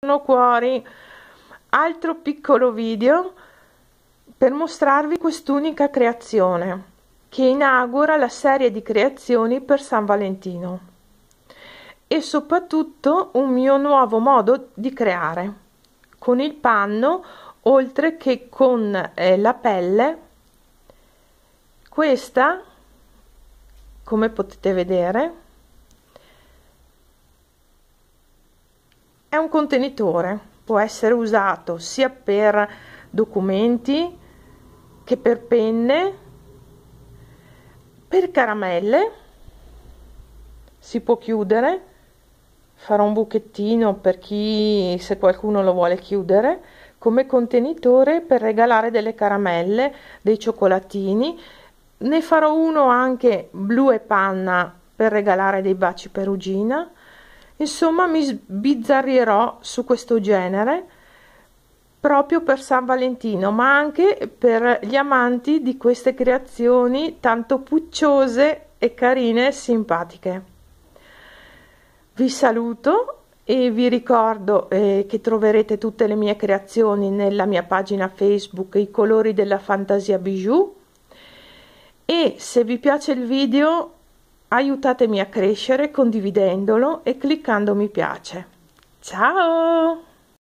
Buongiorno cuori altro piccolo video per mostrarvi quest'unica creazione che inaugura la serie di creazioni per San Valentino e soprattutto un mio nuovo modo di creare con il panno oltre che con eh, la pelle questa come potete vedere un contenitore, può essere usato sia per documenti che per penne, per caramelle, si può chiudere, farò un buchettino per chi se qualcuno lo vuole chiudere, come contenitore per regalare delle caramelle, dei cioccolatini, ne farò uno anche blu e panna per regalare dei baci perugina, insomma mi sbizzarrirò su questo genere proprio per San Valentino ma anche per gli amanti di queste creazioni tanto pucciose e carine e simpatiche vi saluto e vi ricordo eh, che troverete tutte le mie creazioni nella mia pagina facebook i colori della fantasia bijou e se vi piace il video Aiutatemi a crescere condividendolo e cliccando mi piace. Ciao!